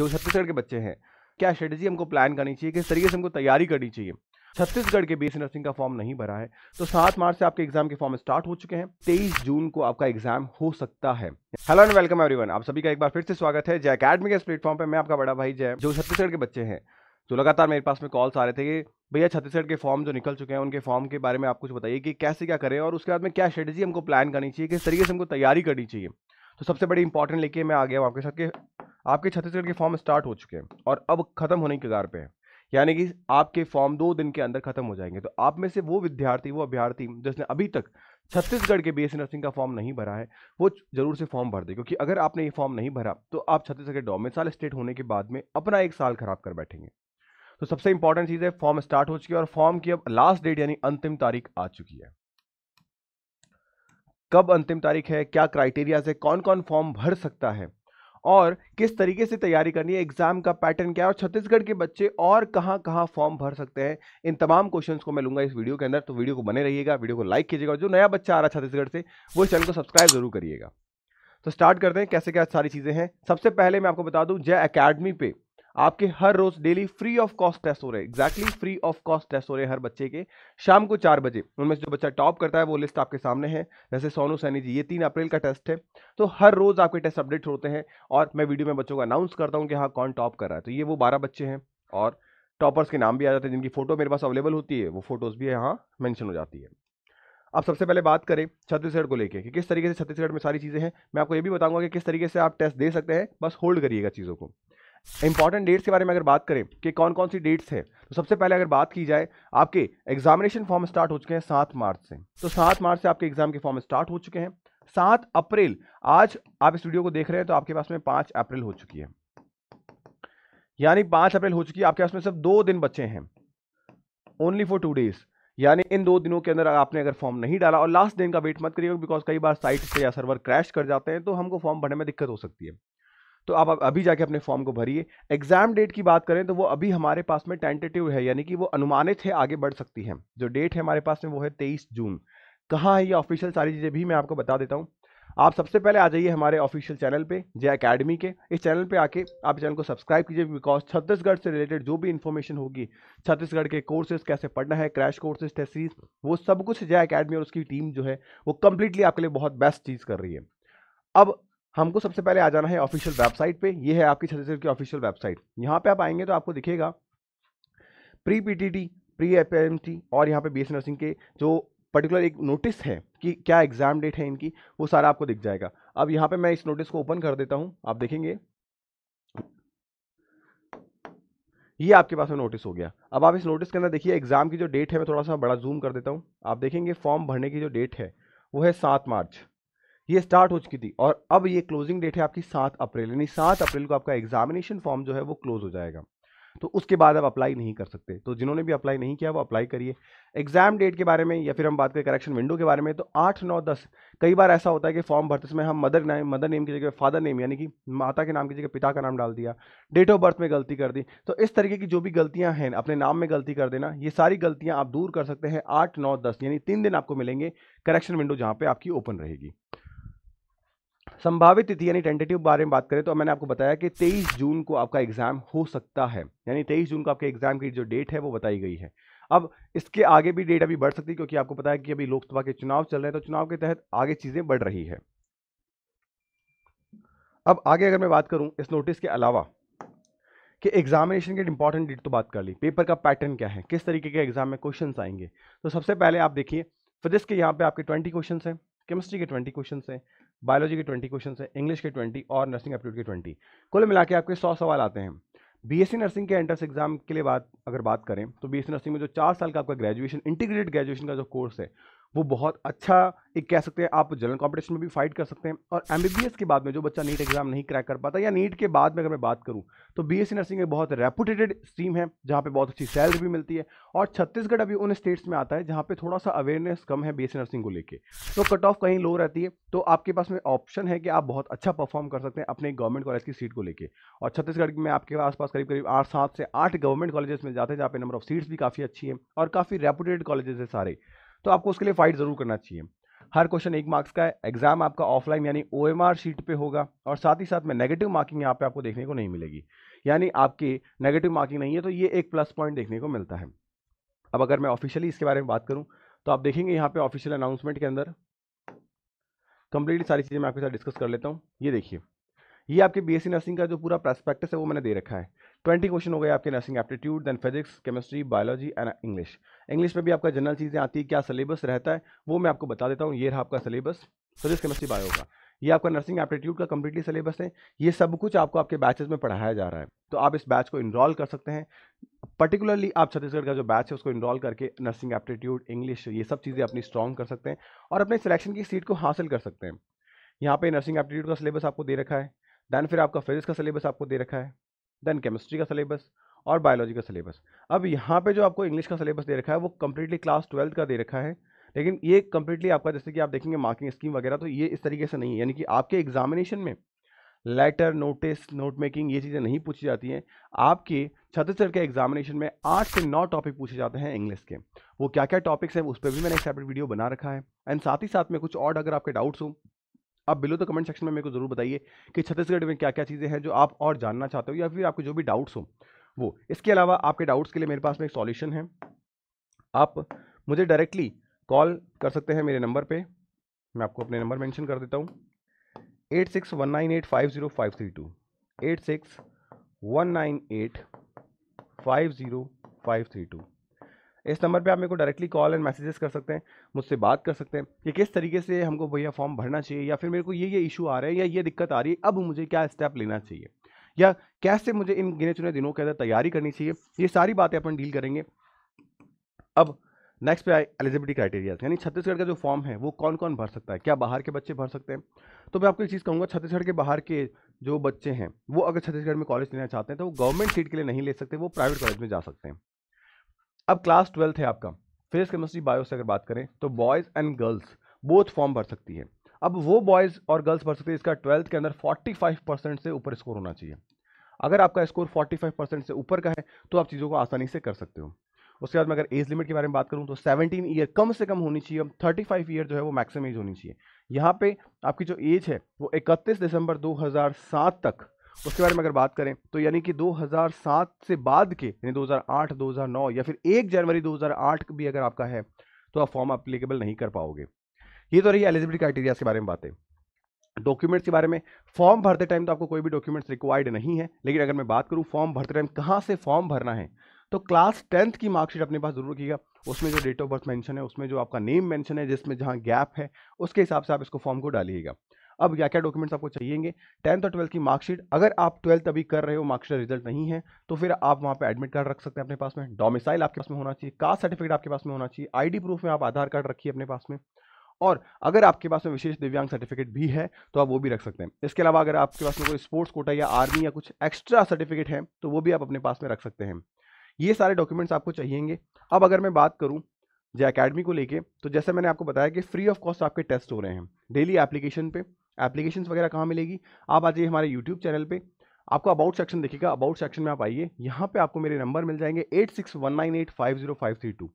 जो छत्तीसगढ़ के बच्चे हैं क्या स्ट्रेटेजी हमको प्लान करनी चाहिए किस तरीके से हमको तैयारी करनी चाहिए छत्तीसगढ़ के बी नर्सिंग का फॉर्म नहीं भरा है तो सात मार्च से आपके एग्जाम के फॉर्म स्टार्ट हो चुके हैं तेईस जून को आपका एग्जाम हो सकता है हेलो एंड वेलकम एवरीवन आप सभी का एक बार फिर से स्वागत है जय अकेडमी के इस प्लेटफॉर्म पर मैं आपका बड़ा भाई जय जो छत्तीसगढ़ के बच्चे हैं जो लगातार मेरे पास में कॉल्स आ रहे थे कि भैया छत्तीसगढ़ के फॉर्म जो निकल चुके हैं उनके फॉर्म के बारे में आप कुछ बताइए कि कैसे क्या करें और उसके बाद में क्या स्ट्रेटेजी हमको प्लान करनी चाहिए किस तरीके से हमको तैयारी करनी चाहिए तो सबसे बड़ी इंपॉर्टेंट लेके मैं आ गया हूँ आपके साथ के आपके छत्तीसगढ़ के फॉर्म स्टार्ट हो चुके हैं और अब खत्म होने के कगार पे है यानी कि आपके फॉर्म दो दिन के अंदर खत्म हो जाएंगे तो आप में से वो विद्यार्थी वो अभ्यार्थी जिसने अभी तक छत्तीसगढ़ के बी नर्सिंग का फॉर्म नहीं भरा है वो जरूर से फॉर्म भर दे क्योंकि अगर आपने ये फॉर्म नहीं भरा तो आप छत्तीसगढ़ के डोमिसाइल स्टेट होने के बाद में अपना एक साल खराब कर बैठेंगे तो सबसे इंपॉर्टेंट चीज़ है फॉर्म स्टार्ट हो चुकी है और फॉर्म की अब लास्ट डेट यानी अंतिम तारीख आ चुकी है कब अंतिम तारीख है क्या क्राइटेरियाज है कौन कौन फॉर्म भर सकता है और किस तरीके से तैयारी करनी है एग्जाम का पैटर्न क्या है और छत्तीसगढ़ के बच्चे और कहाँ कहाँ फॉर्म भर सकते हैं इन तमाम क्वेश्चन को मैं लूंगा इस वीडियो के अंदर तो वीडियो को बने रहिएगा वीडियो को लाइक कीजिएगा और जो नया बच्चा आ रहा है छत्तीसगढ़ से वो चैनल को सब्सक्राइब जरूर करिएगा तो स्टार्ट करते हैं कैसे क्या सारी चीज़ें हैं सबसे पहले मैं आपको बता दूं जय अकेडमी पे आपके हर रोज daily free of cost test हो रहे हैं exactly free of cost test हो रहे हैं हर बच्चे के शाम को चार बजे उनमें से जो बच्चा टॉप करता है वो लिस्ट आपके सामने है जैसे सोनू सैनी जी ये तीन अप्रैल का टेस्ट है तो हर रोज आपके टेस्ट अपडेट होते हैं और मैं वीडियो में बच्चों को अनाउंस करता हूँ कि हाँ कौन टॉप कर रहा है तो ये वो बारह बच्चे हैं और टॉपर्स के नाम भी आ जाते हैं जिनकी फोटो मेरे पास अवेलेबल होती है वो फोटोज भी यहाँ मैंशन हो जाती है अब सबसे पहले बात करें छत्तीसगढ़ को लेके कि किस तरीके से छत्तीसगढ़ में सारी चीज़ें हैं मैं आपको ये भी बताऊंगा कि किस तरीके से आप टेस्ट दे सकते हैं बस होल्ड करिएगा चीज़ों को इंपॉर्टेंट डेट्स के बारे में अगर बात करें कि कौन कौन सी डेट्स हैं तो सबसे पहले अगर बात की जाए आपके एग्जामिनेशन फॉर्म स्टार्ट हो चुके हैं सात मार्च से तो सात मार्च से आपके एग्जाम के फॉर्म स्टार्ट हो चुके हैं सात अप्रैल आज आप इस वीडियो को देख रहे हैं तो आपके पास में पांच अप्रैल हो चुकी है यानी पांच अप्रैल हो चुकी है आपके पास में सिर्फ दो दिन बचे हैं ओनली फॉर टू डेज यानी इन दो दिनों के अंदर आपने अगर फॉर्म नहीं डाला और लास्ट दिन का वेट मत करिएगा बिकॉज कई बार साइट से या सर्वर क्रैश कर जाते हैं तो हमको फॉर्म भरने में दिक्कत हो सकती है तो आप अभी जाके अपने फॉर्म को भरिए एग्जाम डेट की बात करें तो वो अभी हमारे पास में टेंटेटिव है यानी कि वो अनुमानित है आगे बढ़ सकती है जो डेट है हमारे पास में वो है तेईस जून कहाँ है ये ऑफिशियल सारी चीज़ें भी मैं आपको बता देता हूँ आप सबसे पहले आ जाइए हमारे ऑफिशियल चैनल पे जय अकेडमी के इस चैनल पे आके आप चैनल को सब्सक्राइब कीजिए बिकॉज छत्तीसगढ़ से रिलेटेड जो भी इन्फॉर्मेशन होगी छत्तीसगढ़ के कोर्सेज कैसे पढ़ना है क्रैश कोर्सेज टेस्टीज वो सब कुछ जय अकेडमी और उसकी टीम जो है वो कम्प्लीटली आपके लिए बहुत बेस्ट चीज़ कर रही है अब हमको सबसे पहले आ जाना है ऑफिशियल वेबसाइट पे ये है आपकी छत्तीसगढ़ की ऑफिशियल वेबसाइट यहाँ पे आप आएंगे तो आपको दिखेगा प्री पीटीटी प्री एपीएमटी और यहाँ पे बी नर्सिंग के जो पर्टिकुलर एक नोटिस है कि क्या एग्ज़ाम डेट है इनकी वो सारा आपको दिख जाएगा अब यहाँ पे मैं इस नोटिस को ओपन कर देता हूँ आप देखेंगे ये आपके पास में नोटिस हो गया अब आप इस नोटिस के अंदर देखिए एग्ज़ाम की जो डेट है मैं थोड़ा सा बड़ा जूम कर देता हूँ आप देखेंगे फॉर्म भरने की जो डेट है वो है सात मार्च ये स्टार्ट हो चुकी थी और अब ये क्लोजिंग डेट है आपकी सात अप्रैल यानी सात अप्रैल को आपका एग्जामिनेशन फॉर्म जो है वो क्लोज हो जाएगा तो उसके बाद आप अप्लाई नहीं कर सकते तो जिन्होंने भी अप्लाई नहीं किया वो अप्लाई करिए एग्जाम डेट के बारे में या फिर हम बात करें करेक्शन विंडो के बारे में तो आठ नौ दस कई बार ऐसा होता है कि फॉर्म भरते समय हम मदर नेम मदर नेम की जगह फादर नेम यानी कि माता के नाम की जगह पिता का नाम डाल दिया डेट ऑफ बर्थ में गलती कर दी तो इस तरीके की जो भी गलतियां हैं अपने नाम में गलती कर देना ये सारी गलतियां आप दूर कर सकते हैं आठ नौ दस यानी तीन दिन आपको मिलेंगे करेक्शन विंडो जहां पर आपकी ओपन रहेगी संभावित तिथि यानी टेंटेटिव बारे में बात करें तो मैंने आपको बताया कि 23 जून को आपका एग्ज़ाम हो सकता है यानी 23 जून को आपके एग्ज़ाम की जो डेट है वो बताई गई है अब इसके आगे भी डेट अभी बढ़ सकती है क्योंकि आपको पता है कि अभी लोकसभा के चुनाव चल रहे हैं तो चुनाव के तहत आगे चीज़ें बढ़ रही है अब आगे अगर मैं बात करूं इस नोटिस के अलावा कि एग्जामिनेशन के इंपॉर्टेंट डेट तो बात कर ली पेपर का पैटर्न क्या है किस तरीके के एग्जाम में क्वेश्चन आएंगे तो सबसे पहले आप देखिए फिजिक्स के यहाँ पे आपके ट्वेंटी क्वेश्चन है केमिस्ट्री के ट्वेंटी क्वेश्चन हैं बायोलॉजी के ट्वेंटी क्वेश्चन है इंग्लिश के ट्वेंटी और नर्सिंग एप्टीट्यूड के ट्वेंटी कुल मिला के आपके सौ सवाल आते हैं बीएससी नर्सिंग के एंट्रेंस एग्जाम के लिए बात अगर बात करें तो बीएससी नर्सिंग में जो चार साल का आपका ग्रेजुएशन इंटीग्रेटेड ग्रेजुएशन का जो कोर्स है वो बहुत अच्छा एक कह सकते हैं आप जनरल कॉम्पिटिशन में भी फाइट कर सकते हैं और एम के बाद में जो बच्चा नीट एग्जाम नहीं क्रैक कर पाता या नीट के बाद में अगर मैं बात करूँ तो बी नर्सिंग एक बहुत रेपुटेटेड स्ट्रीम है जहाँ पर बहुत अच्छी सैलरी भी मिलती है और छत्तीसगढ़ अभी उन स्टेट्स में आता है जहाँ पर थोड़ा सा अवेयरनेस कम है बी नर्सिंग को लेकर तो कट ऑफ कहीं लो रहती है तो आपके पास में ऑप्शन है कि आप बहुत अच्छा परफॉर्म कर सकते हैं अपने गवर्नमेंट कॉलेज की सीट को लेकर और छत्तीसगढ़ में आपके आसपास करीब करीब आठ सात से आठ गवर्नमेंट कॉलेजेस में जाते हैं जहाँ पे नंबर ऑफ सीट्स भी काफ़ी अच्छी है और काफ़ी रेपुटेड कॉलेजेस है सारे तो आपको उसके लिए फाइट ज़रूर करना चाहिए हर क्वेश्चन एक मार्क्स का है एग्जाम आपका ऑफलाइन यानी ओ शीट पे होगा और साथ ही साथ में नेगेटिव मार्किंग यहाँ पे आपको देखने को नहीं मिलेगी यानी आपकी नेगेटिव मार्किंग नहीं है तो ये एक प्लस पॉइंट देखने को मिलता है अब अगर मैं ऑफिशियली इसके बारे में बात करूँ तो आप देखेंगे यहाँ पे ऑफिशियल अनाउंसमेंट के अंदर कंप्लीटली सारी चीज़ें मैं आपके साथ डिस्कस कर लेता हूँ ये देखिए ये आपके सी नर्सिंग का जो पूरा प्रस्पेक्टस है वो मैंने दे रखा है ट्वेंटी क्वेश्चन हो गए आपके nursing aptitude then physics chemistry biology and English English में भी आपका जनरल चीज़ें आती है क्या सिलेबस रहता है वो मैं आपको बता देता हूँ ये रहा आपका सिलेबस फिजिक्स केमिस्ट्री बायो का ये आपका नर्सिंग एप्टीट्यूड का कम्प्लीटली सिलेबस है ये सब कुछ आपको आपके बैचेज में पढ़ाया जा रहा है तो आप इस बैच को इनरॉल कर सकते हैं पर्टिकुलरली आप छत्तीसगढ़ का जो बैच है उसको इनरॉल करके नर्सिंग एप्टीट्यूड इंग्लिश ये सब चीज़ें अपनी स्ट्रॉन्ग कर सकते हैं और अपने सिलेक्शन की सीट को हासिल कर सकते हैं यहाँ पे नर्सिंग एप्टीट्यूड का सिलेबस आपको दे रखा है दैन फिर आपका फिजिक्स का सिलेबस आपको दे रखा है देन केमिस्ट्री का सिलेबस और बायोलॉजी का सिलेबस अब यहाँ पे जो आपको इंग्लिश का सिलेबस दे रखा है वो कम्प्लीटली क्लास ट्वेल्थ का दे रखा है लेकिन ये कम्प्लीटली आपका जैसे कि आप देखेंगे मार्किंग स्कीम वगैरह तो ये इस तरीके से नहीं है यानी कि आपके एग्जामिनेशन में लेटर नोटिस नोट मेकिंग ये चीज़ें नहीं पूछी जाती हैं आपके छत्तीसगढ़ के एग्जामिनेशन में आठ से नौ टॉपिक पूछे जाते हैं इंग्लिश के वो क्या क्या टॉपिक्स हैं उस पर भी मैंने एक सेपरेट वीडियो बना रखा है एंड साथ ही साथ में कुछ और अगर आपके डाउट्स हो आप बिलो द कमेंट सेक्शन में मेरे को ज़रूर बताइए कि छत्तीसगढ़ में क्या क्या चीज़ें हैं जो आप और जानना चाहते हो या फिर आपके जो भी डाउट्स हो वो इसके अलावा आपके डाउट्स के लिए मेरे पास में एक सॉल्यूशन है आप मुझे डायरेक्टली कॉल कर सकते हैं मेरे नंबर पर मैं आपको अपने नंबर मैंशन कर देता हूँ eight six one nine eight five zero five three two eight six one nine eight five zero five three two इस नंबर पे आप मेरे को डायरेक्टली कॉल एंड मैसेजेस कर सकते हैं मुझसे बात कर सकते हैं कि किस तरीके से हमको भैया फॉर्म भरना चाहिए या फिर मेरे को ये ये इशू आ रहा है या ये दिक्कत आ रही है अब मुझे क्या स्टेप लेना चाहिए या कैसे मुझे इन गिने चुने दिनों के अंदर तैयारी करनी चाहिए ये सारी बातें अपन डील करेंगे अब नेक्स्ट पे आए एलिजिबिलिटी क्राइटेरिया यानी छत्तीसगढ़ का जो फॉर्म है वो कौन कौन भर सकता है क्या बाहर के बच्चे भर सकते हैं तो मैं आपको एक चीज़ कहूँगा छत्तीसगढ़ के बाहर के जो बच्चे हैं वो अगर छत्तीसगढ़ में कॉलेज लेना चाहते हैं तो वो गवर्नमेंट सीट के लिए नहीं ले सकते वो प्राइवेट कॉलेज में जा सकते हैं अब क्लास ट्वेल्थ है आपका फिजिक्स केमिस्ट्री बायो से अगर बात करें तो boys and girls both form भर सकती है अब वो बॉयज़ और गर्ल्स भर सकते हैं इसका ट्वेल्थ के अंदर 45 परसेंट से ऊपर स्कोर होना चाहिए अगर आपका स्कोर 45 परसेंट से ऊपर का है तो आप चीज़ों को आसानी से कर सकते हो उसके बाद मैं अगर एज लिमिट के बारे में बात करूँ तो सेवनटीन ईयर कम से कम होनी चाहिए थर्टी फाइव ईयर जो है वो मैक्सिम एज होनी चाहिए यहाँ पे आपकी जो एज है वो इकतीस दिसंबर दो तक उसके बारे में अगर बात करें तो यानी कि 2007 से बाद के यानी 2008 2009 या फिर 1 जनवरी 2008 भी अगर आपका है तो आप फॉर्म अप्लीकेबल नहीं कर पाओगे ये तो रही एलिजिबिलिटी क्राइटेरिया के बारे में बातें डॉक्यूमेंट्स के बारे में फॉर्म भरते टाइम तो आपको कोई भी डॉक्यूमेंट्स रिक्वायर्ड नहीं है लेकिन अगर मैं बात करूँ फॉर्म भरते टाइम कहाँ से फॉर्म भरना है तो क्लास टेंथ की मार्कशीट अपने पास जरूर रखिएगा उसमें जो डेट ऑफ बर्थ मेंशन है उसमें जो आपका नेम मेंशन है जिसमें जहां गैप है उसके हिसाब से आप इसको फॉर्म को डालिएगा अब क्या क्या डॉक्यूमेंट्स आपको चाहिएंगे टेंथ और ट्वेल्थ की मार्कशीट अगर आप ट्वेल्थ अभी कर रहे हो मार्कशीट रिजल्ट नहीं है तो फिर आप वहाँ पर एडमिट कार्ड रख सकते हैं अपने पास में डोमिसाइल आपके पास में होना चाहिए कास्ट सर्टिफिकेट आपके पास में होना चाहिए आई प्रूफ में आप आधार कार्ड रखिए अपने पास में और अगर आपके पास में विशेष दिव्यांग सर्टिफिकेट भी है तो आप वो भी रख सकते हैं इसके अलावा अगर आपके पास में कोई स्पोर्ट्स कोटा या आर्मी या कुछ एक्स्ट्रा सर्टिफिकेट है तो वो भी आप अपने पास में रख सकते हैं ये सारे डॉक्यूमेंट्स आपको चाहिएंगे अब अगर मैं बात करूँ जे अकेडमी को लेके तो जैसे मैंने आपको बताया कि फ्री ऑफ कॉस्ट आपके टेस्ट हो रहे हैं डेली एप्लीकेशन पर एप्लीकेशन वगैरह कहाँ मिलेगी आप आ जाइए हमारे यूट्यूब चैनल पर आपको अबाउट सेक्शन देखिएगा अबाउट सेक्शन में आप आइए यहाँ पे आपको मेरे नंबर मिल जाएंगे eight six one nine eight five zero five three two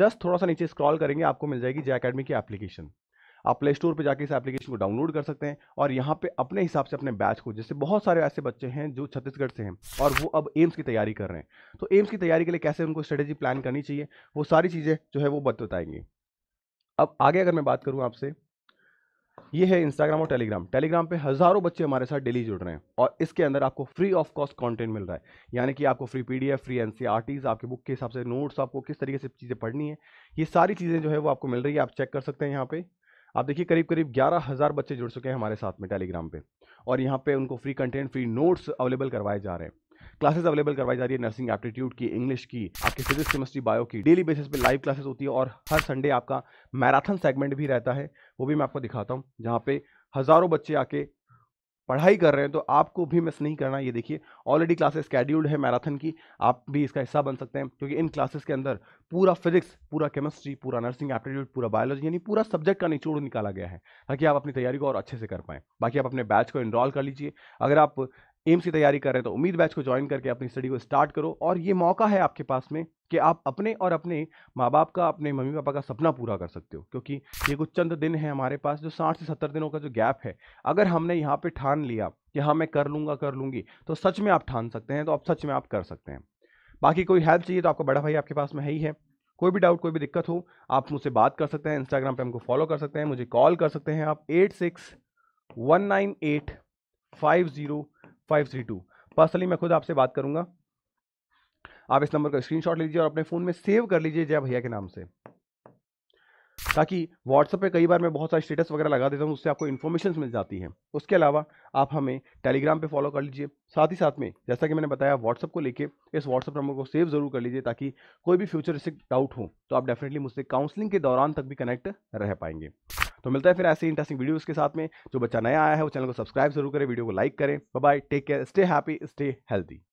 just थोड़ा सा नीचे स्क्रॉल करेंगे आपको मिल जाएगी जे अकेडमी की एप्लीकेशन आप प्ले स्टोर पर जाकर इस एप्लीकेशन को डाउनलोड कर सकते हैं और यहाँ पे अपने हिसाब से अपने बैच को जैसे बहुत सारे ऐसे बच्चे हैं जो छत्तीसगढ़ से हैं और वो अब एम्स की तैयारी कर रहे हैं तो एम्स की तैयारी के लिए कैसे उनको स्ट्रेटेजी प्लान करनी चाहिए वो सारी चीज़ें जो है वो बताएंगे अब आगे अगर मैं बात करूँ आपसे ये है इंस्टाग्राम और टेलीग्राम टेलीग्राम पे हज़ारों बच्चे हमारे साथ डेली जुड़ रहे हैं और इसके अंदर आपको फ्री ऑफ कॉस्ट कंटेंट मिल रहा है यानी कि आपको फ्री पीडीएफ फ्री एनसीईआरटीज आपके बुक के हिसाब से नोट्स आपको किस तरीके से चीज़ें पढ़नी है ये सारी चीज़ें जो है वो आपको मिल रही है आप चेक कर सकते हैं यहाँ पर आप देखिए करीब करीब ग्यारह हज़ार बच्चे जुड़ चुके हैं हमारे साथ में टेलीग्राम पर और यहाँ पर उनको free content free notes available करवाए जा रहे हैं क्लासेस अवेलेबल करवाई जा रही है नर्सिंग एप्टीट्यूड की इंग्लिश की आपकी फिजिक्स केमिस्ट्री बायो की डेली बेसिस पे लाइव क्लासेस होती है और हर संडे आपका मैराथन सेगमेंट भी रहता है वो भी मैं आपको दिखाता हूँ जहाँ पे हज़ारों बच्चे आके पढ़ाई कर रहे हैं तो आपको भी मिस नहीं करना ये देखिए ऑलरेडी क्लासेस स्केड्यूल्ड है मैराथन की आप भी इसका हिस्सा बन सकते हैं क्योंकि इन क्लासेस के अंदर पूरा फिजिक्स पूरा केमिस्ट्री पूरा नर्सिंग एप्टीट्यूड पूरा बायोलॉजी यानी पूरा सब्जेक्ट का निचोड़ निकाला गया है ताकि आप अपनी तैयारी को और अच्छे से कर पाएँ बाकी आप अपने बैच को इनरॉल कर लीजिए अगर आप एम्स की तैयारी कर रहे हैं तो उम्मीद बैच को ज्वाइन करके अपनी स्टडी को स्टार्ट करो और ये मौका है आपके पास में कि आप अपने और अपने माँ बाप का अपने मम्मी पापा का सपना पूरा कर सकते हो क्योंकि ये कुछ चंद दिन है हमारे पास जो साठ से सत्तर दिनों का जो गैप है अगर हमने यहाँ पे ठान लिया कि हाँ मैं कर लूँगा कर लूँगी तो सच में आप ठान सकते हैं तो आप सच में आप कर सकते हैं बाकी कोई हेल्प चाहिए तो आपका बड़ा भाई आपके पास में है ही है कोई भी डाउट कोई भी दिक्कत हो आप मुझसे बात कर सकते हैं इंस्टाग्राम पे हमको फॉलो कर सकते हैं मुझे कॉल कर सकते हैं आप eight six one nine eight five zero five three two personally मैं खुद आपसे बात करूंगा आप इस नंबर का स्क्रीनशॉट लीजिए और अपने फ़ोन में सेव कर लीजिए जय भैया के नाम से ताकि व्हाट्सएप पे कई बार मैं बहुत सारे स्टेटस वगैरह लगा देता हूँ उससे आपको इन्फॉर्मेशन मिल जाती है उसके अलावा आप हमें टेलीग्राम पे फॉलो कर लीजिए साथ ही साथ में जैसा कि मैंने बताया व्हाट्सअप को लेके इस व्हाट्सएप नंबर को सेव जरूर कर लीजिए ताकि कोई भी फ्यूचरिस्टिक डाउट हो तो आप डेफिनेटली मुझसे काउंसलिंग के दौरान तक भी कनेक्ट रह पाएंगे तो मिलता है फिर ऐसे इंटरेस्टिंग वीडियोस के साथ में जो बच्चा नया आया है वो चैनल को सब्सक्राइब जरूर करें वीडियो को लाइक करें bye take care stay happy stay healthy